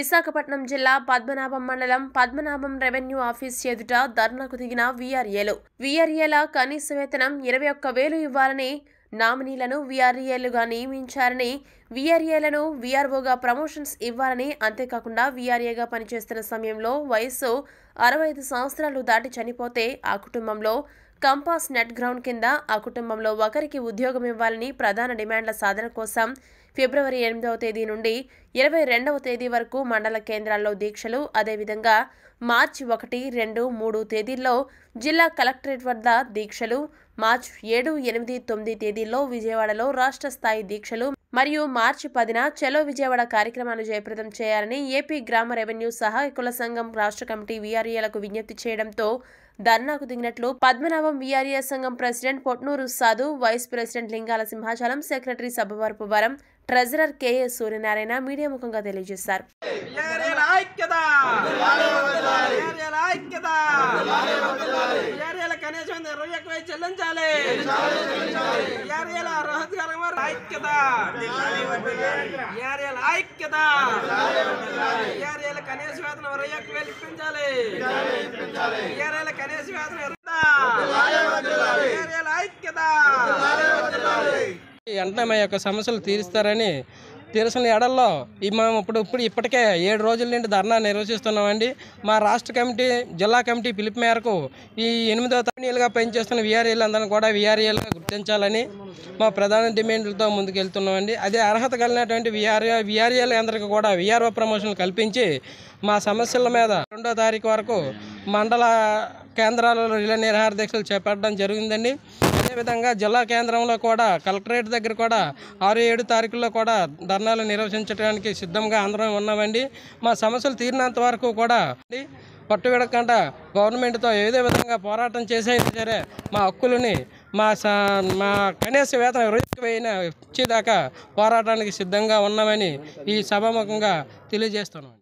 విశాఖపట్నం జిల్లా పద్మనాభం మండలం Padmanabham revenue office ఎదుట ధర్నాకు దిగిన వీఆర్ఏలు e e వీఆర్ఏల కనీస వేతనం ఇరవై ఒక్క వేలు ఇవ్వాలని నామినీలను వీఆర్ఏలుగా e నియమించారని వీఆర్ఏలను వీఆర్ఓగా ప్రమోషన్స్ ఇవ్వాలని అంతేకాకుండా వీఆర్ఏగా పనిచేస్తున్న సమయంలో వయస్సు అరవై ఐదు సంవత్సరాలు దాటి చనిపోతే ఆ కుటుంబంలో కంపాస్ నెట్ గ్రౌండ్ కింద ఆ కుటుంబంలో ఒకరికి ఉద్యోగం ఇవ్వాలని ప్రధాన డిమాండ్ల సాధన కోసం ఫిబ్రవరి ఎనిమిదవ తేదీ నుండి ఇరవై రెండవ తేదీ వరకు మండల కేంద్రాల్లో దీక్షలు అదేవిధంగా మార్చి ఒకటి రెండు మూడు తేదీల్లో జిల్లా కలెక్టరేట్ వద్ద దీక్షలు మార్చ్ ఏడు ఎనిమిది తొమ్మిది తేదీల్లో విజయవాడలో రాష్ట్ర స్థాయి దీక్షలు మరియు మార్చి పదిన చలో విజయవాడ కార్యక్రమాలు జయప్రదం చేయాలని ఏపీ గ్రామ రెవెన్యూ సహాయకుల సంఘం రాష్ట్ర కమిటీ వీఆర్ఏలకు విజ్ఞప్తి చేయడంతో ధర్నాకు దిగినట్లు పద్మనాభం విఆర్ఏ సంఘం president Potnuru Sadhu vice president Lingala Simhachalam secretary Sabhavarapu Varam treasurer K S Suryanarayana media ముఖంగా తెలియజేశారు చెల్లించాలి ఐక్యత ఏరియాల ఐక్యత ఏరియాల కనీస వేతన ఇరవై ఒక్క ఏరియాల కనీస వేతన ఏరియాల ఐక్యత వెంటనే మా యొక్క సమస్యలు తీరుస్తారని తీరసిన ఏడల్లో ఈ మేము ఇప్పుడు ఇప్పుడు ఇప్పటికే ఏడు రోజుల నుండి ధర్నా నిర్వహిస్తున్నామండి మా రాష్ట్ర కమిటీ జిల్లా కమిటీ పిలుపు మేరకు ఈ ఎనిమిదో తరణీలుగా పనిచేస్తున్న విఆర్ఏలందరినీ కూడా విఆర్ఏలుగా గుర్తించాలని మా ప్రధాన డిమాండ్లతో ముందుకెళ్తున్నామండి అదే అర్హత కలిగినటువంటి విఆర్ఏ విఆర్ఏలు అందరికీ కూడా విఆర్ఓ ప్రమోషన్లు కల్పించి మా సమస్యల మీద రెండో తారీఖు వరకు మండల కేంద్రాలలో రిలే నిరహార దీక్షలు చేపట్టడం జరిగిందండి అదేవిధంగా జిల్లా కేంద్రంలో కూడా కలెక్టరేట్ దగ్గర కూడా ఆరు ఏడు తారీఖుల్లో కూడా ధర్నాలు నిర్వహించడానికి సిద్ధంగా అందరం ఉన్నామండి మా సమస్యలు తీరినంత వరకు కూడా విడకుండా గవర్నమెంట్తో ఏదే విధంగా పోరాటం చేసైనా సరే మా హక్కులని మా మా కనీస వేతన రోజుకి ఇచ్చేదాకా పోరాటానికి సిద్ధంగా ఉన్నామని ఈ సభాముఖంగా తెలియజేస్తున్నాం